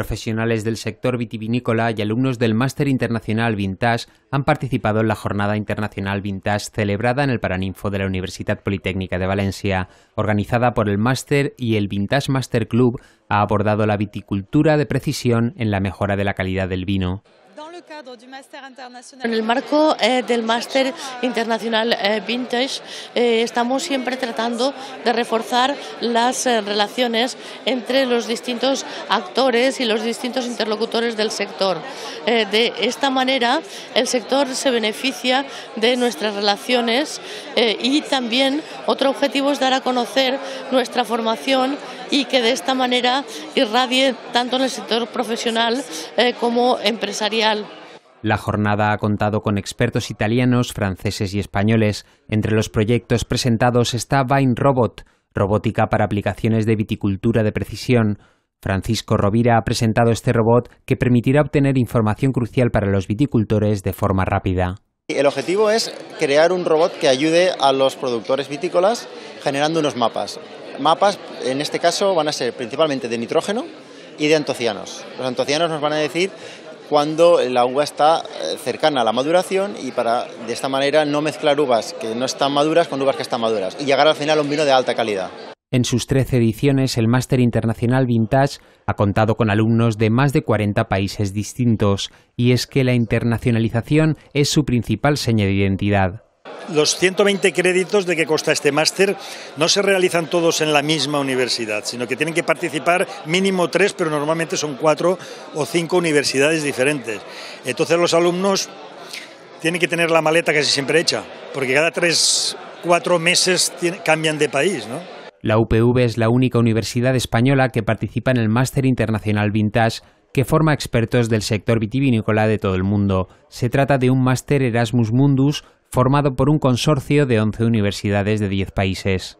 profesionales del sector vitivinícola y alumnos del Máster Internacional Vintage han participado en la Jornada Internacional Vintage celebrada en el Paraninfo de la Universidad Politécnica de Valencia, organizada por el Máster y el Vintage Master Club, ha abordado la viticultura de precisión en la mejora de la calidad del vino. En el marco eh, del Máster Internacional eh, Vintage eh, estamos siempre tratando de reforzar las relaciones entre los distintos actores y los distintos interlocutores del sector. de esta manera el sector se beneficia de nuestras relaciones y también otro objetivo es dar a conocer nuestra formación y que de esta manera irradie tanto en el sector profesional como empresarial. La jornada ha contado con expertos italianos, franceses y españoles. Entre los proyectos presentados está Vine Robot, robótica para aplicaciones de viticultura de precisión. Francisco Rovira ha presentado este robot que permitirá obtener información crucial para los viticultores de forma rápida. El objetivo es crear un robot que ayude a los productores vitícolas generando unos mapas. Mapas, en este caso, van a ser principalmente de nitrógeno y de antocianos. Los antocianos nos van a decir cuando la uva está eh, cercana a la maduración y para de esta manera no mezclar uvas que no están maduras con uvas que están maduras y llegar al final a un vino de alta calidad. En sus 13 ediciones, el Máster Internacional Vintage ha contado con alumnos de más de 40 países distintos, y es que la internacionalización es su principal seña de identidad los 120 créditos de que consta este máster no se realizan todos en la misma universidad, sino que tienen que participar mínimo tres, pero normalmente son cuatro o cinco universidades diferentes. Entonces los alumnos tienen que tener la maleta casi siempre hecha, porque cada tres, cuatro meses cambian de país, La UPV es la única universidad española que participa en el Máster Internacional Vintage que forma expertos del sector vitivinícola de todo el mundo. Se trata de un máster Erasmus Mundus formado por un consorcio de 11 universidades de 10 países.